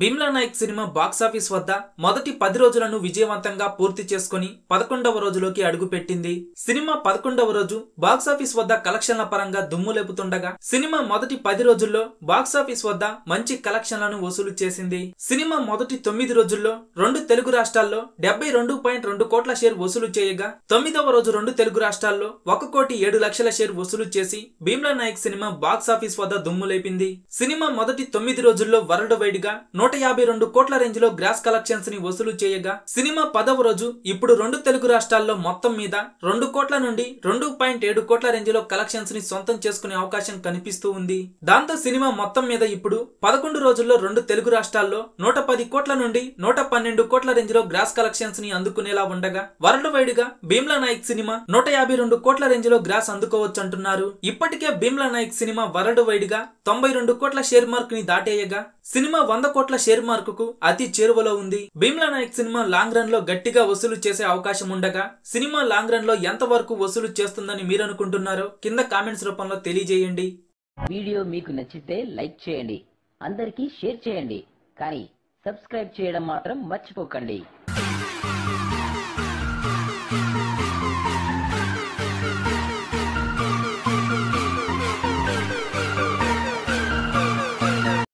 Bheemla Nayak cinema box office వద్ద మొదటి పది రోజులను విజయవంతంగా పూర్తి చేసుకుని పదకొండవ రోజులోకి అడుగుపెట్టింది సినిమా పదకొండవ రోజు బాక్సాఫీస్ వద్ద కలెక్షన్ల పరంగా దుమ్ము లేపుతుండగా సినిమా మొదటి పది రోజుల్లో బాక్సాఫీస్ వద్ద మంచి కలెక్షన్లను వసూలు చేసింది సినిమా మొదటి తొమ్మిది రోజుల్లో రెండు తెలుగు రాష్ట్రాల్లో డెబ్బై రెండు పాయింట్ రెండు కోట్ల షేర్ వసూలు చేయగా తొమ్మిదవ రోజు రెండు తెలుగు రాష్ట్రాల్లో ఒక కోటి ఏడు లక్షల షేర్ వసూలు చేసి భీమ్లా నాయక్ సినిమా బాక్సాఫీస్ వద్ద దుమ్ము లేపింది సినిమా మొదటి తొమ్మిది రోజుల్లో వరల్డ్ వైడ్ గా నూట యాభై రెండు కోట్ల రేంజ్ లో గ్రాస్ కలెక్షన్స్ ని వసూలు చేయగా సినిమా పదవ రోజు ఇప్పుడు రెండు తెలుగు రాష్ట్రాల్లో మొత్తం మీద రెండు కోట్ల నుండి రెండు పాయింట్ ఏడు కోట్ల రేంజ్ లో కలెక్షన్స్ ని సొంతం చేసుకునే అవకాశం కనిపిస్తూ ఉంది దాంతో సినిమా మొత్తం మీద ఇప్పుడు పదకొండు రోజుల్లో రెండు తెలుగు రాష్ట్రాల్లో నూట పది కోట్ల నుండి నూట పన్నెండు కోట్ల రేంజ్ లో గ్రాస్ కలెక్షన్స్ ని అందుకునేలా ఉండగా వరల్డ్ వైడ్ గా భీమ్లా నాయక్ సినిమా నూట యాభై రెండు కోట్ల రేంజ్ లో గ్రాస్ అందుకోవచ్చు అంటున్నారు ఇప్పటికే భీమ్లా నాయక్ సినిమా వరల్డ్ వైడ్ గా తొంభై రెండు కోట్ల షేర్ మార్క్ ని దాటేయగా సినిమా వంద కోట్ల కోట్ల షేర్ కు అతి చేరువలో ఉంది భీమ్లా నాయక్ సినిమా లాంగ్ రన్ లో గట్టిగా వసూలు చేసే అవకాశం ఉండగా సినిమా లాంగ్ రన్ లో ఎంత వరకు వసూలు చేస్తుందని మీరు అనుకుంటున్నారో కింద కామెంట్స్ రూపంలో తెలియజేయండి వీడియో మీకు నచ్చితే లైక్ చేయండి అందరికీ షేర్ చేయండి కానీ సబ్స్క్రైబ్ చేయడం మాత్రం మర్చిపోకండి